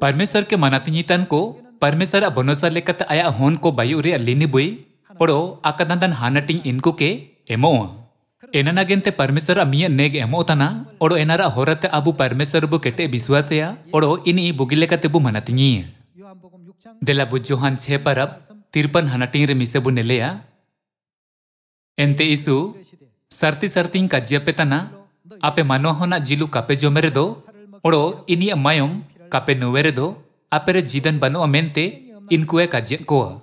परमेश्वर के मनाती को परमेश्वर बनोसर लेकते आया होन को बायु रे लिनी बुई ओड़ो आकादन हानटिंग इनको के एमो एनाना गेनते परमेश्वर मिया नेग एमो तना ओड़ो एनारा होरते अबु परमेश्वर बु केटे विश्वास या ओड़ो इनी बुगिले कते बु मनाती देला बुजोहान छे परब तिरपन हनाटिंग रे मिसे बु नेलेया एनते इसु सरती सरती का पे तना आपे मनोहना होना जिलू कापे जोमेरे दो ओड़ो इनी मायम kape do apere jidan banu amente kue kajian koa.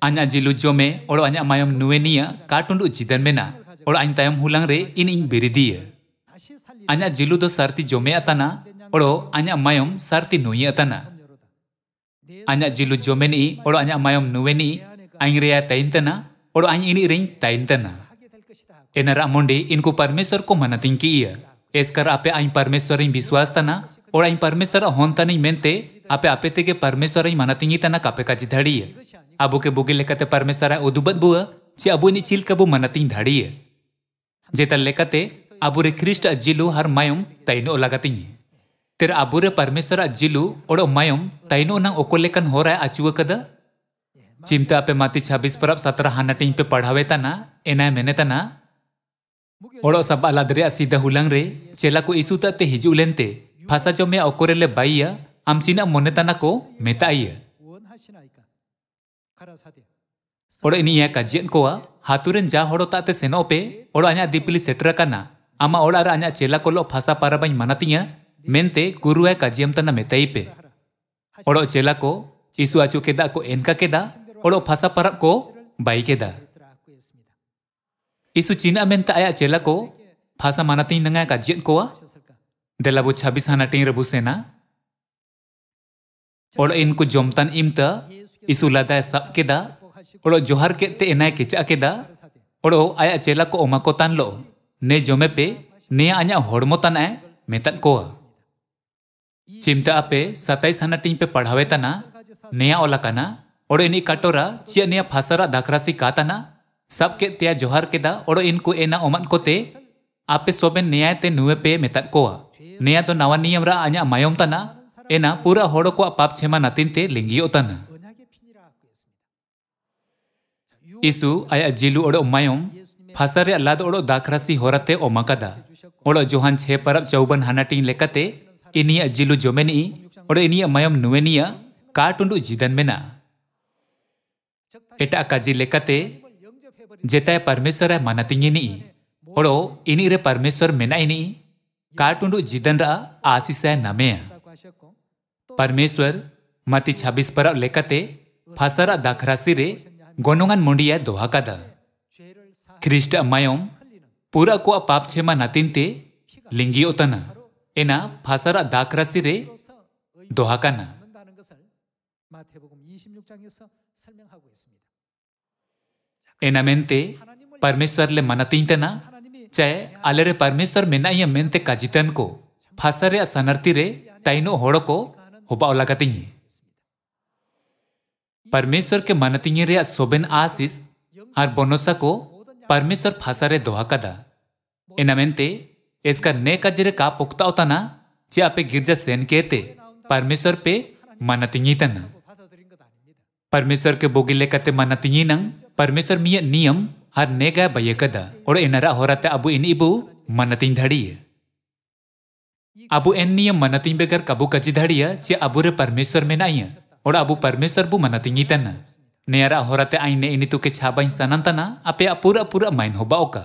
Anya jilu jome oro anya mayam nuenia katundu jidan mena oro anya tayam hulang re in ing beridia. Anya jilu do sarti jome atana oro anya mayam sarti nuwi atana. Anya jilu jome ni oro anya mayam nueni aing rea taintana oro anya ini ring taintana. Enara amonde inku parmesor ko manating ki ia. Eskar ape aing parmesor ring biswas tana ओड़ा इन परमेश्वर होनता नहीं मेनते आपे आपे तेगे परमेश्वर ही मानती नहीं तना कापे का जी धड़ी है अब के बुगे लेकते परमेश्वर है उदुबत बुआ जे अब इन चील कबू मनाती धड़ी है जेतर लेकते अब रे ख्रिस्ट अजीलू हर मायम तैनो लगाती है तेरे अब परमेश्वर अजीलू और मायम तैनो ना ओको लेकन हो रहा है अचुआ कदा चिमते आपे माती छब्बीस परब सत्रह हाना टीम पे पढ़ावे तना एना मेने तना और सब अलादरे सीधा हुलंग रे चेला को इसुता ते हिजू लेनते 바사점에 어꼬렐레 바이야 암시나 모네타나코 메타이야 और इनिया काजियन कोआ हातुरन जा होड़ो ताते सेनो पे और आ냐 दिपली सेटर काना आमा ओड़ा रा चेला कोलो फासा पाराबाई मनातिया मेनते गुरुए काजियम तना मेताई पे और चेला को यीशु आचु केदा को एनका केदा और फासा पारा को बाई केदा यीशु चीना मेनता आया चेला को फासा मनाती नंगा काजियन कोआ dela bu chabis hanating rebu sena ᱚᱲᱚ ᱤᱱ ᱠᱚ ᱡᱚᱢᱛᱟᱱ ᱤᱢᱛᱟ ᱤᱥᱩᱞᱟᱫᱟᱭ ᱥᱟᱵ ᱠᱮᱫᱟ ᱚᱲᱚ ᱡᱚᱦᱟᱨ ᱠᱮᱫᱛᱮ ᱮᱱᱟᱭ ᱠᱮᱪᱟ ᱠᱮᱫᱟ ᱚᱲᱚ ᱟᱭᱟᱜ ᱪᱮᱞᱟ ᱠᱚ ᱚᱢᱟ ᱠᱚ ᱛᱟᱱ ᱞᱚ ᱱᱮ ᱡᱚᱢᱮ ᱯᱮ ᱱᱮ ᱟᱧᱟᱜ ᱦᱚᱲᱢᱚ ᱛᱟᱱᱟᱭ ᱢᱮᱛᱟᱫ ᱠᱚᱣᱟ चिमता आपे सताई सनाटिंग पे पढ़ावे तना नया ओला कना और इनी कटोरा चिया नया फासरा दाखरासी कातना सब के त्या जोहार केदा और इनको एना ओमन कोते आपे सोबेन नया ते नुए पे मेतन कोआ नया तो नवा नियम आजा मायम तना एना पूरा हड़ को पाप छेमा नातीनते लिंगीतना इसु आया जिलू ओडो मायम फासा लद ओडो दाखरासी होराते ओमाकादा ओडो जोहान छे परब चौबन हानाटी लेकाते इनिया जिलू जोमेनी ओडो इनिया मायम नुवेनिया काटुंडु जिदन मेना एटा काजी लेकाते जेताय परमेश्वर मानातिंगिनी ओडो इनी परमेश्वर मेना इनी කාටුඩු ජිදන්රා ආසිසෑ නමය. පර්මේස්වර් මති ಛබිස් පරක් ලෙකතේ ෆසර දක්රසිරේ ගොනුගන් මුඩිය දොහකද. খ্রিস্ট මයොම් පුර අකුව පාප්චෙම නතින්තේ ලිංගී ඔතන. එන ෆසර දාක්රසිරේ දොහකන. එනමෙන්තේ පර්මේස්වර්ල මනතින්තනා ᱪᱮ ᱟᱞᱮᱨᱮ ᱯᱟᱨᱢᱮᱥᱚᱨ ᱢᱮᱱᱟᱭᱟ ᱢᱮᱱᱛᱮ ᱠᱟᱡᱤᱛᱟᱱ ᱠᱚ ᱯᱷᱟᱥᱟ ᱨᱮᱭᱟᱜ ᱥᱟᱱᱟᱨᱛᱤ ᱨᱮ ᱛᱟᱭᱱᱚ ᱦᱚᱲ ᱠᱚ ᱦᱚᱵᱟ ᱚᱞᱟ ᱠᱟᱛᱤᱧ परमेश्वर के मानतीय रे सोबेन आशीष और बोनसा को परमेश्वर फासा रे दोहाकदा एनामेनते इसका ने कजरे का पुख्ता उतना जे आपे गिरजा सेन केते परमेश्वर पे मानतीय तना परमेश्वर के बोगिले कते मानतीय नंग परमेश्वर मिय नियम हर नेगा बैया कदा और इनरा होराते अबु इन इबु मनतिन धड़िए अबु एन नियम मनतिन बेगर कबू कजी धड़िया जे अबु रे परमेश्वर में नाइय और अबु परमेश्वर बु मनतिन ही तन नेरा होराते आइने इनी तो के छाबा इंसान अपे अपूरा पूरा माइन होबा ओका